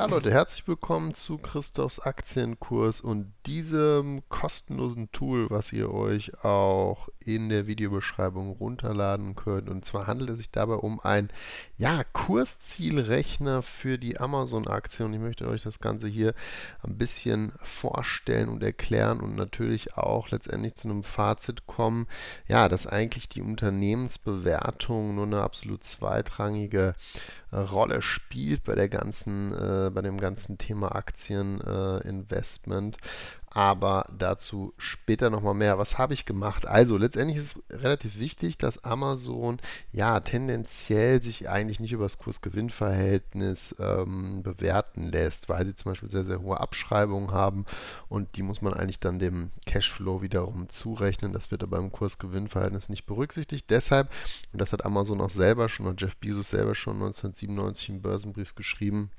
Ja, Leute, herzlich willkommen zu Christophs Aktienkurs und diesem kostenlosen Tool, was ihr euch auch in der Videobeschreibung runterladen könnt. Und zwar handelt es sich dabei um ein ja, Kurszielrechner für die Amazon-Aktie. Und ich möchte euch das Ganze hier ein bisschen vorstellen und erklären und natürlich auch letztendlich zu einem Fazit kommen, ja, dass eigentlich die Unternehmensbewertung nur eine absolut zweitrangige Rolle spielt bei der ganzen, äh, bei dem ganzen Thema Aktieninvestment. Äh, aber dazu später nochmal mehr. Was habe ich gemacht? Also letztendlich ist es relativ wichtig, dass Amazon ja tendenziell sich eigentlich nicht über das Kursgewinnverhältnis ähm, bewerten lässt, weil sie zum Beispiel sehr, sehr hohe Abschreibungen haben und die muss man eigentlich dann dem Cashflow wiederum zurechnen. Das wird aber im Kurs-Gewinn-Verhältnis nicht berücksichtigt. Deshalb, und das hat Amazon auch selber schon und Jeff Bezos selber schon 1997 im Börsenbrief geschrieben,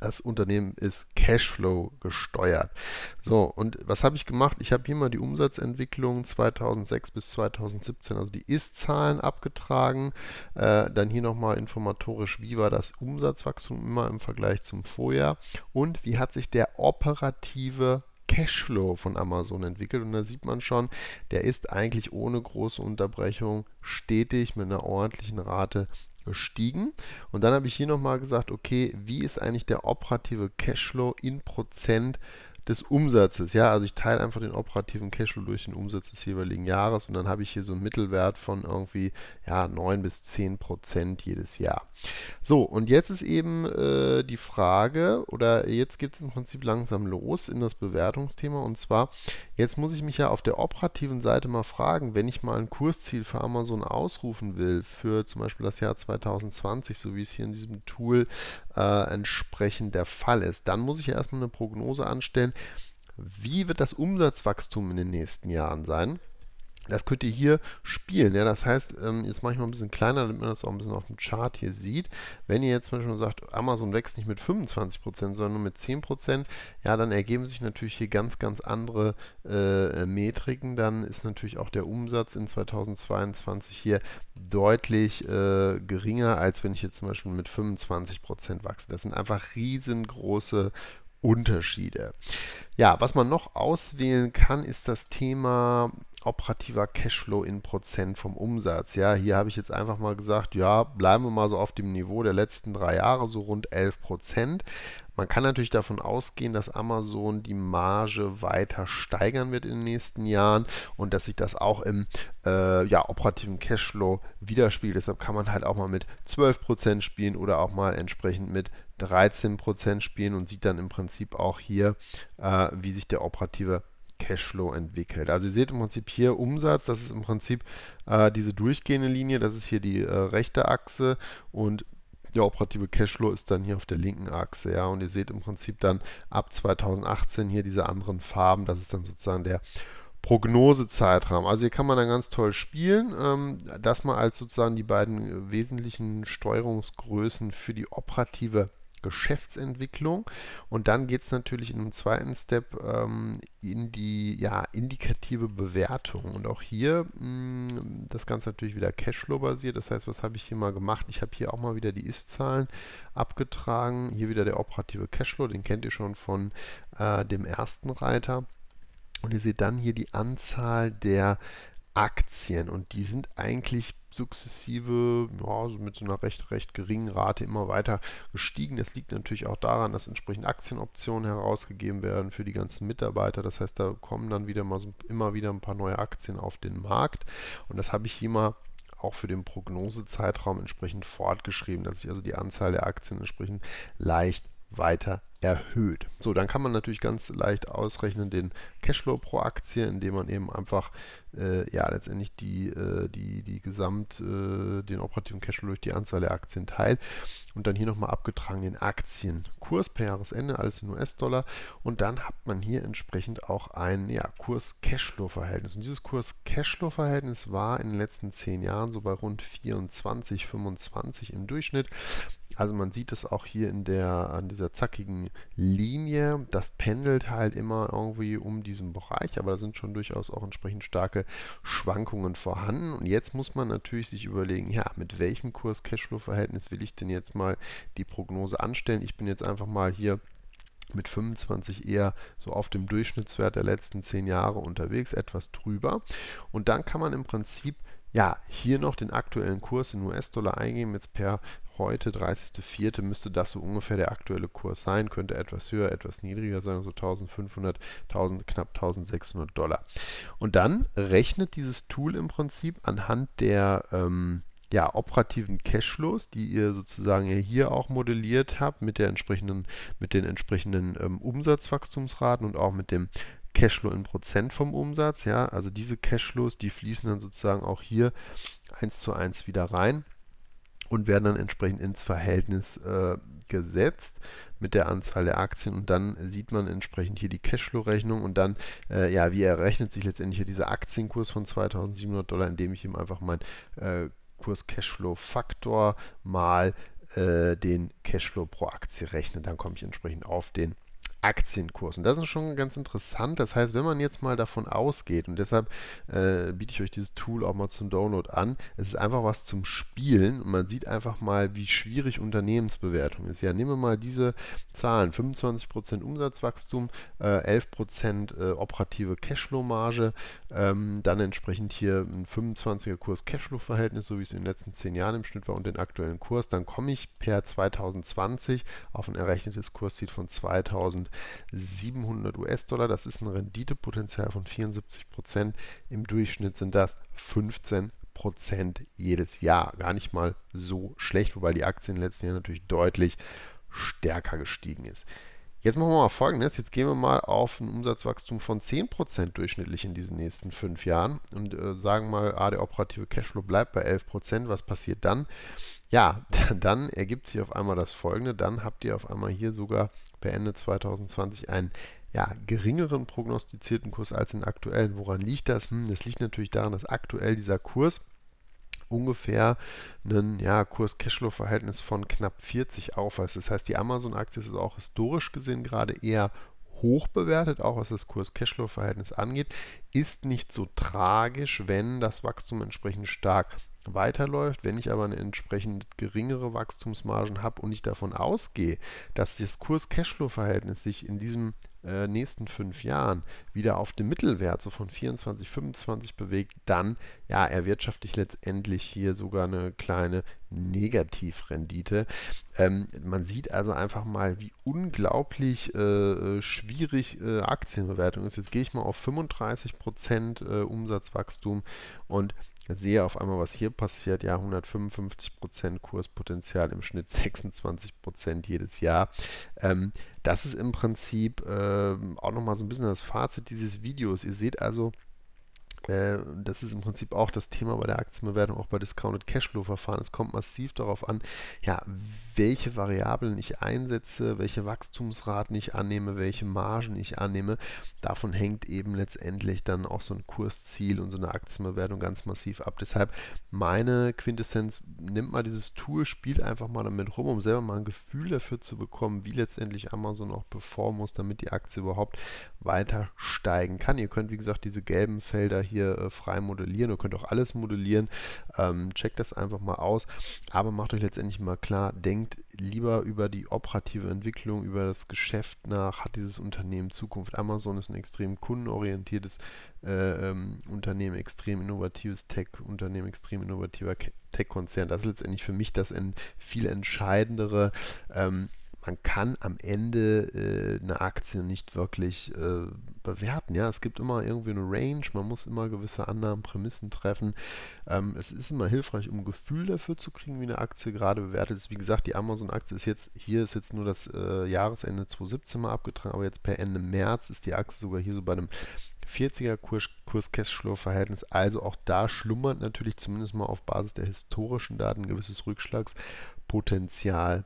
das Unternehmen ist Cashflow gesteuert. So, und was habe ich gemacht? Ich habe hier mal die Umsatzentwicklung 2006 bis 2017, also die Ist-Zahlen abgetragen. Äh, dann hier nochmal informatorisch, wie war das Umsatzwachstum immer im Vergleich zum Vorjahr und wie hat sich der operative Cashflow von Amazon entwickelt. Und da sieht man schon, der ist eigentlich ohne große Unterbrechung stetig mit einer ordentlichen Rate überstiegen. Und dann habe ich hier nochmal gesagt, okay, wie ist eigentlich der operative Cashflow in Prozent des Umsatzes. Ja, also ich teile einfach den operativen Cashflow durch den Umsatz des jeweiligen Jahres und dann habe ich hier so einen Mittelwert von irgendwie ja, 9 bis 10 Prozent jedes Jahr. So, und jetzt ist eben äh, die Frage, oder jetzt geht es im Prinzip langsam los in das Bewertungsthema und zwar, jetzt muss ich mich ja auf der operativen Seite mal fragen, wenn ich mal ein Kursziel für Amazon ausrufen will, für zum Beispiel das Jahr 2020, so wie es hier in diesem Tool äh, entsprechend der Fall ist, dann muss ich ja erstmal eine Prognose anstellen, wie wird das Umsatzwachstum in den nächsten Jahren sein? Das könnt ihr hier spielen. Ja, das heißt, ähm, jetzt mache ich mal ein bisschen kleiner, damit man das auch ein bisschen auf dem Chart hier sieht. Wenn ihr jetzt zum Beispiel sagt, Amazon wächst nicht mit 25%, sondern nur mit 10%, ja, dann ergeben sich natürlich hier ganz, ganz andere äh, Metriken. Dann ist natürlich auch der Umsatz in 2022 hier deutlich äh, geringer, als wenn ich jetzt zum Beispiel mit 25% wachse. Das sind einfach riesengroße Unterschiede. Ja, was man noch auswählen kann, ist das Thema operativer Cashflow in Prozent vom Umsatz. Ja, hier habe ich jetzt einfach mal gesagt, ja, bleiben wir mal so auf dem Niveau der letzten drei Jahre, so rund 11 Prozent. Man kann natürlich davon ausgehen, dass Amazon die Marge weiter steigern wird in den nächsten Jahren und dass sich das auch im äh, ja, operativen Cashflow widerspiegelt. Deshalb kann man halt auch mal mit 12% spielen oder auch mal entsprechend mit 13% spielen und sieht dann im Prinzip auch hier, äh, wie sich der operative Cashflow entwickelt. Also ihr seht im Prinzip hier Umsatz, das ist im Prinzip äh, diese durchgehende Linie, das ist hier die äh, rechte Achse und der operative Cashflow ist dann hier auf der linken Achse, ja, und ihr seht im Prinzip dann ab 2018 hier diese anderen Farben, das ist dann sozusagen der Prognosezeitraum. Also hier kann man dann ganz toll spielen. Ähm, das mal als sozusagen die beiden äh, wesentlichen Steuerungsgrößen für die operative Geschäftsentwicklung. Und dann geht es natürlich in einem zweiten Step ähm, in die ja, indikative Bewertung. Und auch hier mh, mm, das Ganze natürlich wieder Cashflow-basiert. Das heißt, was habe ich hier mal gemacht? Ich habe hier auch mal wieder die Ist-Zahlen abgetragen. Hier wieder der operative Cashflow, den kennt ihr schon von äh, dem ersten Reiter. Und ihr seht dann hier die Anzahl der Aktien und die sind eigentlich sukzessive, ja, so mit so einer recht, recht geringen Rate immer weiter gestiegen. Das liegt natürlich auch daran, dass entsprechend Aktienoptionen herausgegeben werden für die ganzen Mitarbeiter. Das heißt, da kommen dann wieder mal so, immer wieder ein paar neue Aktien auf den Markt. Und das habe ich hier mal auch für den Prognosezeitraum entsprechend fortgeschrieben, dass sich also die Anzahl der Aktien entsprechend leicht weiter erhöht. So, dann kann man natürlich ganz leicht ausrechnen den Cashflow pro Aktie, indem man eben einfach äh, ja letztendlich die, äh, die, die Gesamt, äh, den operativen Cashflow durch die Anzahl der Aktien teilt und dann hier nochmal abgetragen den Aktienkurs per Jahresende, alles in US-Dollar und dann hat man hier entsprechend auch ein ja, Kurs-Cashflow-Verhältnis. Und dieses Kurs-Cashflow-Verhältnis war in den letzten zehn Jahren so bei rund 24, 25 im Durchschnitt. Also man sieht es auch hier in der, an dieser zackigen Linie. Das pendelt halt immer irgendwie um diesen Bereich, aber da sind schon durchaus auch entsprechend starke Schwankungen vorhanden. Und jetzt muss man natürlich sich überlegen, ja, mit welchem Kurs-Cashflow-Verhältnis will ich denn jetzt mal die Prognose anstellen? Ich bin jetzt einfach mal hier mit 25 eher so auf dem Durchschnittswert der letzten 10 Jahre unterwegs, etwas drüber. Und dann kann man im Prinzip ja, hier noch den aktuellen Kurs in US-Dollar eingeben, jetzt per heute, 30.04., müsste das so ungefähr der aktuelle Kurs sein, könnte etwas höher, etwas niedriger sein, so 1500, 1000, knapp 1600 Dollar. Und dann rechnet dieses Tool im Prinzip anhand der ähm, ja, operativen Cashflows, die ihr sozusagen hier auch modelliert habt mit der entsprechenden, mit den entsprechenden ähm, Umsatzwachstumsraten und auch mit dem Cashflow in Prozent vom Umsatz, ja, also diese Cashflows, die fließen dann sozusagen auch hier eins zu eins wieder rein und werden dann entsprechend ins Verhältnis äh, gesetzt mit der Anzahl der Aktien und dann sieht man entsprechend hier die Cashflow-Rechnung und dann, äh, ja, wie errechnet sich letztendlich hier dieser Aktienkurs von 2700 Dollar, indem ich ihm einfach meinen äh, Kurs-Cashflow-Faktor mal äh, den Cashflow pro Aktie rechne. Dann komme ich entsprechend auf den Aktienkurs. Und das ist schon ganz interessant. Das heißt, wenn man jetzt mal davon ausgeht, und deshalb äh, biete ich euch dieses Tool auch mal zum Download an, es ist einfach was zum Spielen und man sieht einfach mal, wie schwierig Unternehmensbewertung ist. Ja, nehmen wir mal diese Zahlen. 25% Umsatzwachstum, äh, 11% äh, operative Cashflow-Marge, ähm, dann entsprechend hier ein 25er Kurs Cashflow-Verhältnis, so wie es in den letzten 10 Jahren im Schnitt war und den aktuellen Kurs. Dann komme ich per 2020 auf ein errechnetes Kursziel von 2000 700 US-Dollar. Das ist ein Renditepotenzial von 74 Prozent. Im Durchschnitt sind das 15 Prozent jedes Jahr. Gar nicht mal so schlecht, wobei die Aktie in den letzten Jahren natürlich deutlich stärker gestiegen ist. Jetzt machen wir mal folgendes. Jetzt gehen wir mal auf ein Umsatzwachstum von 10% durchschnittlich in diesen nächsten fünf Jahren und äh, sagen mal, ah, der operative Cashflow bleibt bei 11%. Was passiert dann? Ja, dann ergibt sich auf einmal das Folgende. Dann habt ihr auf einmal hier sogar per Ende 2020 einen ja, geringeren prognostizierten Kurs als den aktuellen. Woran liegt das? Hm, das liegt natürlich daran, dass aktuell dieser Kurs ungefähr einen ja, Kurs-Cashflow-Verhältnis von knapp 40 aufweist. Das heißt, die Amazon-Aktie ist auch historisch gesehen gerade eher hoch bewertet, auch was das Kurs-Cashflow-Verhältnis angeht, ist nicht so tragisch, wenn das Wachstum entsprechend stark weiterläuft, wenn ich aber eine entsprechend geringere Wachstumsmargen habe und ich davon ausgehe, dass das Kurs-Cashflow-Verhältnis sich in diesen äh, nächsten fünf Jahren wieder auf dem Mittelwert so von 24, 25 bewegt, dann ja erwirtschafte ich letztendlich hier sogar eine kleine Negativrendite. Ähm, man sieht also einfach mal, wie unglaublich äh, äh schwierig äh, Aktienbewertung ist. Jetzt gehe ich mal auf 35 Prozent äh, Umsatzwachstum und sehe auf einmal, was hier passiert. Ja, 155% Kurspotenzial, im Schnitt 26% jedes Jahr. Ähm, das ist im Prinzip ähm, auch nochmal so ein bisschen das Fazit dieses Videos. Ihr seht also, äh, das ist im Prinzip auch das Thema bei der Aktienbewertung, auch bei Discounted Cashflow-Verfahren. Es kommt massiv darauf an, ja, welche Variablen ich einsetze, welche Wachstumsraten ich annehme, welche Margen ich annehme. Davon hängt eben letztendlich dann auch so ein Kursziel und so eine Aktienbewertung ganz massiv ab. Deshalb meine Quintessenz, nimmt mal dieses Tool, spielt einfach mal damit rum, um selber mal ein Gefühl dafür zu bekommen, wie letztendlich Amazon auch performen muss, damit die Aktie überhaupt weiter steigen kann. Ihr könnt, wie gesagt, diese gelben Felder hier ihr äh, frei modellieren. Ihr könnt auch alles modellieren. Ähm, checkt das einfach mal aus. Aber macht euch letztendlich mal klar, denkt lieber über die operative Entwicklung, über das Geschäft nach. Hat dieses Unternehmen Zukunft? Amazon ist ein extrem kundenorientiertes äh, ähm, Unternehmen, extrem innovatives Tech-Unternehmen, extrem innovativer Tech-Konzern. Das ist letztendlich für mich das in viel entscheidendere. Ähm, man kann am Ende äh, eine Aktie nicht wirklich äh, bewerten. Ja, es gibt immer irgendwie eine Range, man muss immer gewisse Annahmen, Prämissen treffen. Ähm, es ist immer hilfreich, um ein Gefühl dafür zu kriegen, wie eine Aktie gerade bewertet ist. Wie gesagt, die Amazon-Aktie ist jetzt, hier ist jetzt nur das äh, Jahresende 2017 mal abgetragen, aber jetzt per Ende März ist die Aktie sogar hier so bei einem 40er Kurs, Kurs cash flow Also auch da schlummert natürlich zumindest mal auf Basis der historischen Daten gewisses Rückschlagspotenzial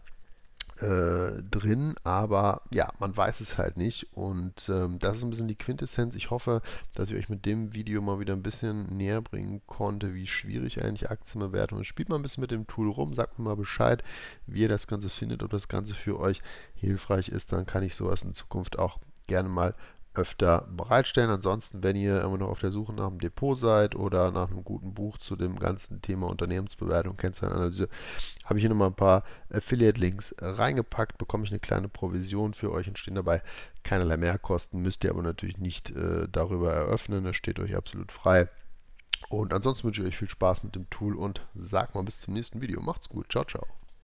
äh, drin, aber ja, man weiß es halt nicht und ähm, das ist ein bisschen die Quintessenz. Ich hoffe, dass ich euch mit dem Video mal wieder ein bisschen näher bringen konnte, wie schwierig eigentlich Aktienbewertung ist. Spielt mal ein bisschen mit dem Tool rum, sagt mir mal Bescheid, wie ihr das Ganze findet, ob das Ganze für euch hilfreich ist, dann kann ich sowas in Zukunft auch gerne mal öfter bereitstellen. Ansonsten, wenn ihr immer noch auf der Suche nach einem Depot seid oder nach einem guten Buch zu dem ganzen Thema Unternehmensbewertung, Kennzahlenanalyse, habe ich hier nochmal ein paar Affiliate-Links reingepackt, bekomme ich eine kleine Provision für euch, entstehen dabei keinerlei Mehrkosten, müsst ihr aber natürlich nicht äh, darüber eröffnen, das steht euch absolut frei. Und ansonsten wünsche ich euch viel Spaß mit dem Tool und sag mal bis zum nächsten Video. Macht's gut, ciao, ciao.